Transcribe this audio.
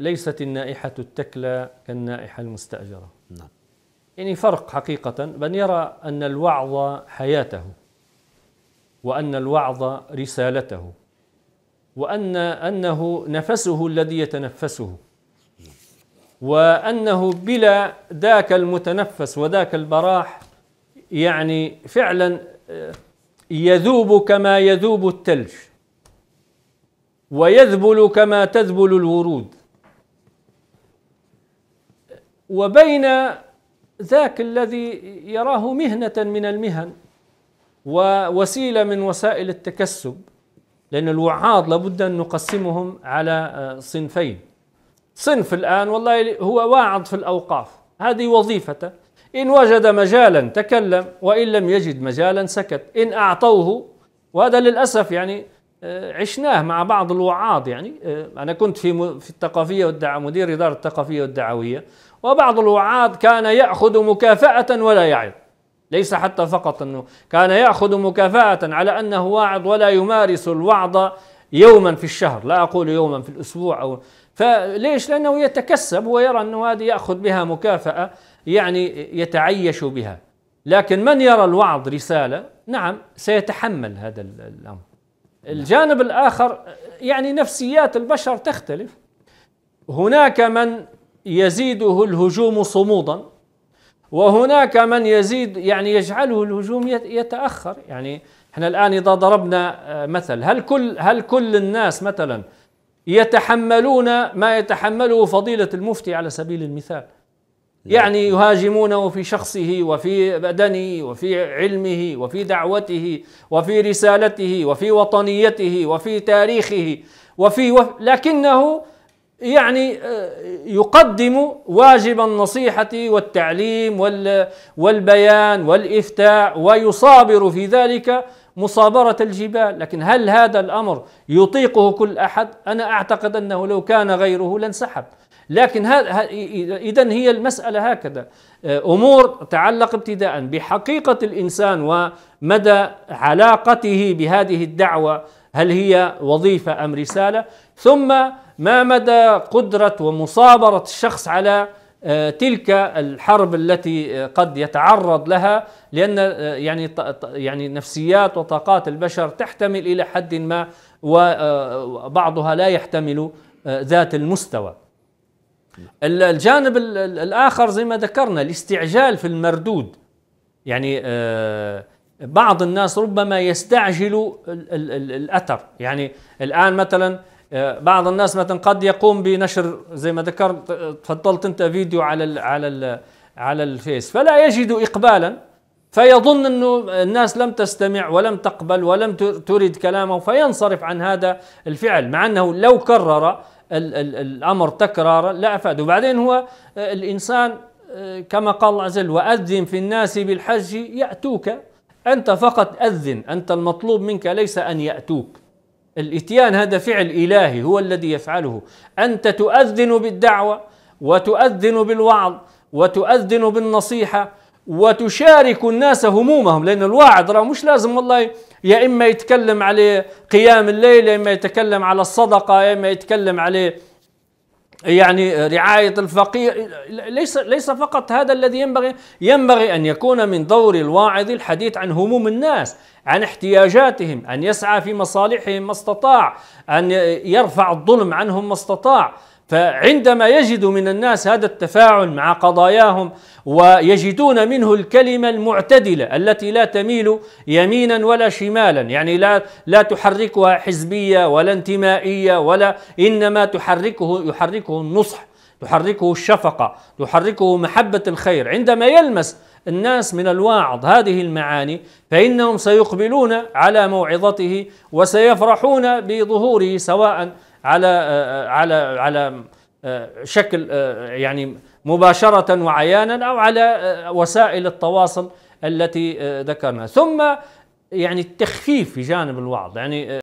ليست النائحة التكلى كالنائحة المستأجرة نعم يعني فرق حقيقة من يرى أن الوعظ حياته وأن الوعظ رسالته وأن أنه نفسه الذي يتنفسه وأنه بلا ذاك المتنفس وذاك البراح يعني فعلا آه، يذوب كما يذوب التلج ويذبل كما تذبل الورود وبين ذاك الذي يراه مهنة من المهن ووسيلة من وسائل التكسب لأن الوعاظ لابد أن نقسمهم على آه، صنفين صنف الآن والله هو واعظ في الأوقاف هذه وظيفته إن وجد مجالا تكلم وإن لم يجد مجالا سكت إن أعطوه وهذا للأسف يعني آه، عشناه مع بعض الوعاظ يعني آه، أنا كنت في في الثقافية والدعوة مدير إدارة الثقافية والدعوية وبعض الوعاظ كان يأخذ مكافأة ولا يعظ ليس حتى فقط أنه كان يأخذ مكافأة على أنه واعظ ولا يمارس الوعظ يوما في الشهر لا أقول يوما في الأسبوع أو فليش لأنه يتكسب ويرى أنه هذه يأخذ بها مكافأة يعني يتعيش بها لكن من يرى الوعظ رسالة نعم سيتحمل هذا الأمر نعم. الجانب الآخر يعني نفسيات البشر تختلف هناك من يزيده الهجوم صمودا وهناك من يزيد يعني يجعله الهجوم يتأخر يعني احنا الآن إذا ضربنا آه، مثل هل كل هل كل الناس مثلا يتحملون ما يتحمله فضيلة المفتي على سبيل المثال يعني يهاجمونه في شخصه وفي بدنه وفي علمه وفي دعوته وفي رسالته وفي وطنيته وفي تاريخه وفي وف... لكنه يعني آه، يقدم واجب النصيحة والتعليم والبيان والإفتاء ويصابر في ذلك مصابرة الجبال لكن هل هذا الأمر يطيقه كل أحد؟ أنا أعتقد أنه لو كان غيره لانسحب لكن هذا اذا هي المساله هكذا آه، امور تعلق ابتداء بحقيقه الانسان ومدى علاقته بهذه الدعوه هل هي وظيفه ام رساله ثم ما مدى قدره ومصابره الشخص على آه، تلك الحرب التي آه، قد يتعرض لها لان يعني يعني نفسيات وطاقات البشر تحتمل الى حد ما وبعضها لا يحتمل ذات المستوى الجانب الاخر زي ما ذكرنا الاستعجال في المردود يعني آه، بعض الناس ربما يستعجل الاثر يعني الان مثلا آه، بعض الناس مثلا قد يقوم بنشر زي ما ذكرت آه، تفضلت انت فيديو على الـ على الـ على الفيس فلا يجد اقبالا فيظن انه الناس لم تستمع ولم تقبل ولم تريد كلامه فينصرف عن هذا الفعل مع انه لو كرر الأمر تكرارا لا أفاد وبعدين هو آه، الإنسان آه، كما قال الله عز وجل وأذن في الناس بالحج يأتوك أنت فقط أذن أنت المطلوب منك ليس أن يأتوك الإتيان هذا فعل إلهي هو الذي يفعله أنت تؤذن بالدعوة وتؤذن بالوعظ وتؤذن بالنصيحة وتشارك الناس همومهم لأن الواعظ راه مش لازم والله يا إما يتكلم على قيام الليل يا إما يتكلم على الصدقة يا إما يتكلم على يعني رعاية الفقير ليس ليس فقط هذا الذي ينبغي ينبغي أن يكون من دور الواعظ الحديث عن هموم الناس عن احتياجاتهم أن يسعى في مصالحهم ما استطاع أن يرفع الظلم عنهم ما استطاع فعندما يجد من الناس هذا التفاعل مع قضاياهم ويجدون منه الكلمه المعتدله التي لا تميل يمينا ولا شمالا يعني لا لا تحركها حزبيه ولا انتمائيه ولا انما تحركه يحركه النصح تحركه الشفقه تحركه محبه الخير عندما يلمس الناس من الواعظ هذه المعاني فانهم سيقبلون على موعظته وسيفرحون بظهوره سواء آه، على على على آه، شكل آه، يعني مباشرة وعيانا أو على وسائل التواصل التي ذكرنا ثم يعني التخفيف في جانب الوعظ يعني